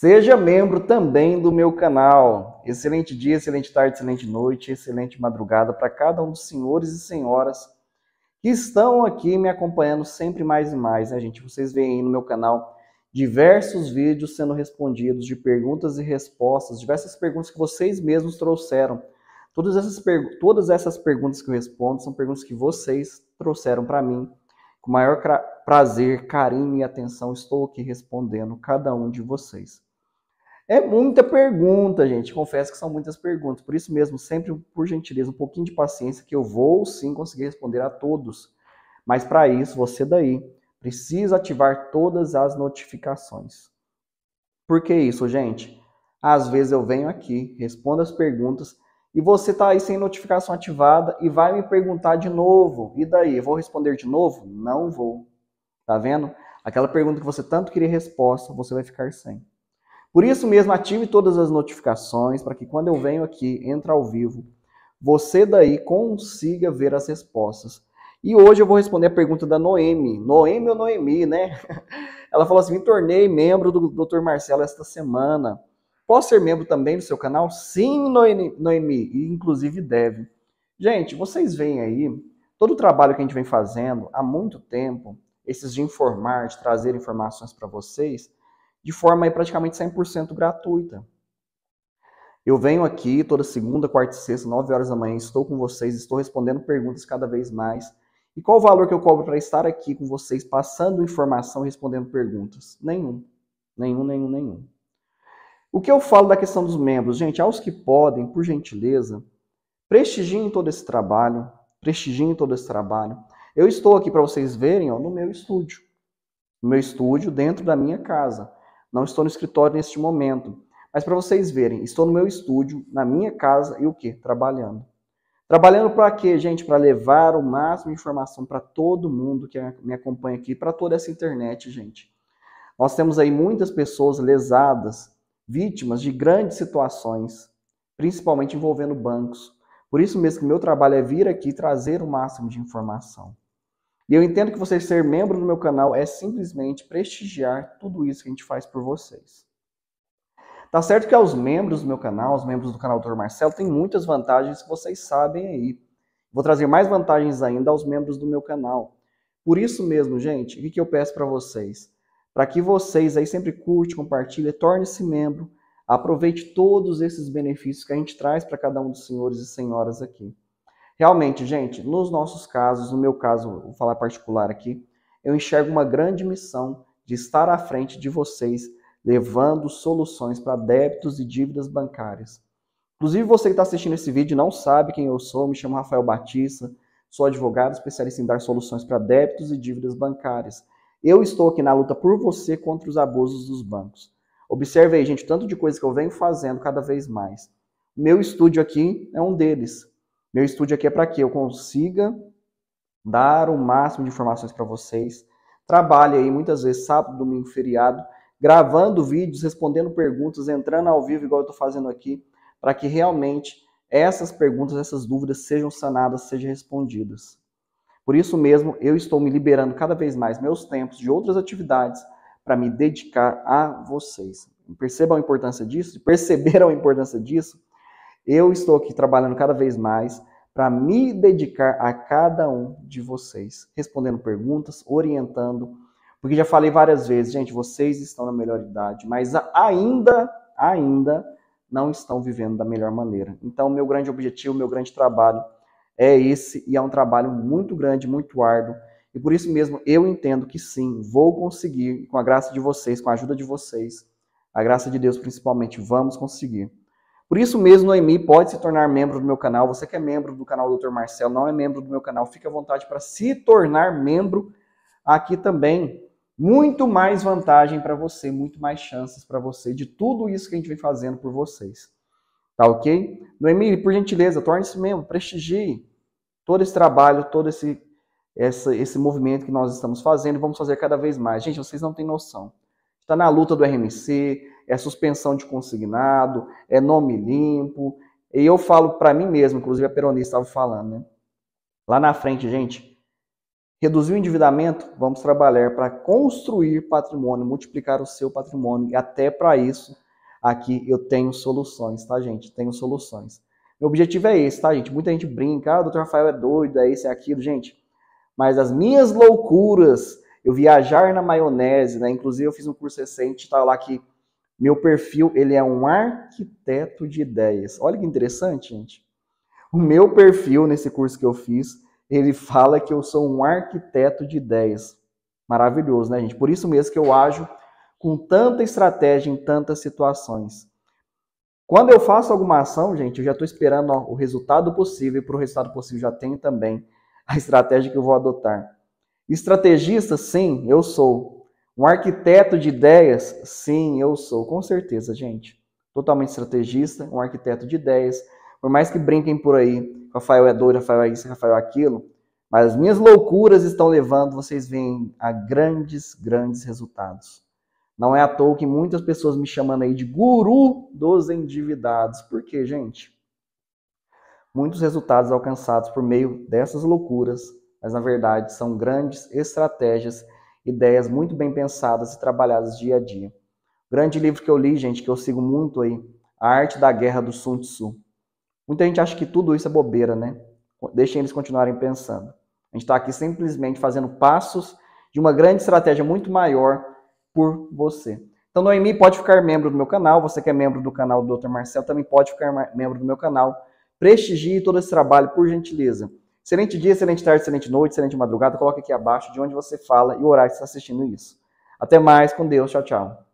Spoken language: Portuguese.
Seja membro também do meu canal. Excelente dia, excelente tarde, excelente noite, excelente madrugada para cada um dos senhores e senhoras que estão aqui me acompanhando sempre mais e mais, né, gente? Vocês veem aí no meu canal diversos vídeos sendo respondidos de perguntas e respostas, diversas perguntas que vocês mesmos trouxeram. Todas essas, todas essas perguntas que eu respondo são perguntas que vocês trouxeram para mim com maior prazer, carinho e atenção, estou aqui respondendo cada um de vocês. É muita pergunta, gente. Confesso que são muitas perguntas. Por isso mesmo, sempre, por gentileza, um pouquinho de paciência, que eu vou sim conseguir responder a todos. Mas para isso, você daí precisa ativar todas as notificações. Por que isso, gente? Às vezes eu venho aqui, respondo as perguntas e você está aí sem notificação ativada e vai me perguntar de novo. E daí? Eu vou responder de novo? Não vou. Tá vendo? Aquela pergunta que você tanto queria resposta, você vai ficar sem. Por isso mesmo, ative todas as notificações para que quando eu venho aqui, entra ao vivo, você daí consiga ver as respostas. E hoje eu vou responder a pergunta da Noemi. Noemi ou Noemi, né? Ela falou assim: me tornei membro do Dr. Marcelo esta semana. Posso ser membro também do seu canal? Sim, Noemi, inclusive deve. Gente, vocês veem aí todo o trabalho que a gente vem fazendo há muito tempo, esses de informar, de trazer informações para vocês, de forma aí praticamente 100% gratuita. Eu venho aqui toda segunda, quarta e sexta, 9 horas da manhã, estou com vocês, estou respondendo perguntas cada vez mais. E qual o valor que eu cobro para estar aqui com vocês, passando informação, respondendo perguntas? Nenhum. Nenhum, nenhum, nenhum. O que eu falo da questão dos membros? Gente, aos que podem, por gentileza, prestigiem todo esse trabalho, prestigiem todo esse trabalho. Eu estou aqui para vocês verem ó, no meu estúdio. No meu estúdio, dentro da minha casa. Não estou no escritório neste momento. Mas para vocês verem, estou no meu estúdio, na minha casa e o quê? Trabalhando. Trabalhando para quê, gente? Para levar o máximo de informação para todo mundo que me acompanha aqui, para toda essa internet, gente. Nós temos aí muitas pessoas lesadas vítimas de grandes situações, principalmente envolvendo bancos. Por isso mesmo que meu trabalho é vir aqui trazer o máximo de informação. E eu entendo que vocês ser membro do meu canal é simplesmente prestigiar tudo isso que a gente faz por vocês. Tá certo que aos membros do meu canal, os membros do canal Dr. Marcelo, tem muitas vantagens que vocês sabem aí. Vou trazer mais vantagens ainda aos membros do meu canal. Por isso mesmo, gente, o que eu peço para vocês? para que vocês aí sempre curte, compartilhe, torne-se membro, aproveite todos esses benefícios que a gente traz para cada um dos senhores e senhoras aqui. Realmente, gente, nos nossos casos, no meu caso, vou falar particular aqui, eu enxergo uma grande missão de estar à frente de vocês, levando soluções para débitos e dívidas bancárias. Inclusive, você que está assistindo esse vídeo não sabe quem eu sou, me chamo Rafael Batista, sou advogado especialista em dar soluções para débitos e dívidas bancárias. Eu estou aqui na luta por você contra os abusos dos bancos. Observe aí, gente, tanto de coisa que eu venho fazendo cada vez mais. Meu estúdio aqui é um deles. Meu estúdio aqui é para que eu consiga dar o máximo de informações para vocês. Trabalho aí muitas vezes sábado, domingo, feriado, gravando vídeos, respondendo perguntas, entrando ao vivo igual eu estou fazendo aqui, para que realmente essas perguntas, essas dúvidas sejam sanadas, sejam respondidas. Por isso mesmo, eu estou me liberando cada vez mais meus tempos de outras atividades para me dedicar a vocês. Percebam a importância disso? Perceberam a importância disso? Eu estou aqui trabalhando cada vez mais para me dedicar a cada um de vocês, respondendo perguntas, orientando, porque já falei várias vezes, gente, vocês estão na melhor idade, mas ainda, ainda não estão vivendo da melhor maneira. Então, meu grande objetivo, meu grande trabalho é esse e é um trabalho muito grande, muito árduo. E por isso mesmo eu entendo que sim, vou conseguir, com a graça de vocês, com a ajuda de vocês, a graça de Deus principalmente, vamos conseguir. Por isso mesmo, Noemi pode se tornar membro do meu canal. Você que é membro do canal Dr. Marcelo, não é membro do meu canal, fique à vontade para se tornar membro aqui também. Muito mais vantagem para você, muito mais chances para você de tudo isso que a gente vem fazendo por vocês. Tá ok? Noemi, por gentileza, torne-se membro, prestigie todo esse trabalho, todo esse, esse movimento que nós estamos fazendo, vamos fazer cada vez mais. Gente, vocês não têm noção. Está na luta do RMC, é suspensão de consignado, é nome limpo. E eu falo para mim mesmo, inclusive a peronista estava falando, né? Lá na frente, gente, reduzir o endividamento, vamos trabalhar para construir patrimônio, multiplicar o seu patrimônio. E até para isso, Aqui eu tenho soluções, tá, gente? Tenho soluções. Meu objetivo é esse, tá, gente? Muita gente brinca, ah, o Dr. Rafael é doido, é isso, é aquilo, gente. Mas as minhas loucuras, eu viajar na maionese, né? Inclusive eu fiz um curso recente, tá lá que meu perfil, ele é um arquiteto de ideias. Olha que interessante, gente. O meu perfil nesse curso que eu fiz, ele fala que eu sou um arquiteto de ideias. Maravilhoso, né, gente? Por isso mesmo que eu ajo com tanta estratégia em tantas situações. Quando eu faço alguma ação, gente, eu já estou esperando ó, o resultado possível e para o resultado possível já tenho também a estratégia que eu vou adotar. Estrategista, sim, eu sou. Um arquiteto de ideias, sim, eu sou, com certeza, gente. Totalmente estrategista, um arquiteto de ideias. Por mais que brinquem por aí, Rafael é doido, Rafael é isso, Rafael é aquilo, mas minhas loucuras estão levando vocês veem a grandes, grandes resultados. Não é à toa que muitas pessoas me chamando aí de guru dos endividados. Por quê, gente? Muitos resultados alcançados por meio dessas loucuras, mas na verdade são grandes estratégias, ideias muito bem pensadas e trabalhadas dia a dia. O grande livro que eu li, gente, que eu sigo muito aí, A Arte da Guerra do Sun Tzu. Muita gente acha que tudo isso é bobeira, né? Deixem eles continuarem pensando. A gente está aqui simplesmente fazendo passos de uma grande estratégia muito maior por você. Então, Noemi pode ficar membro do meu canal. Você que é membro do canal do Dr. Marcel também pode ficar membro do meu canal. Prestigie todo esse trabalho, por gentileza. Excelente dia, excelente tarde, excelente noite, excelente madrugada. Coloque aqui abaixo de onde você fala e o horário que está assistindo isso. Até mais, com Deus. Tchau, tchau.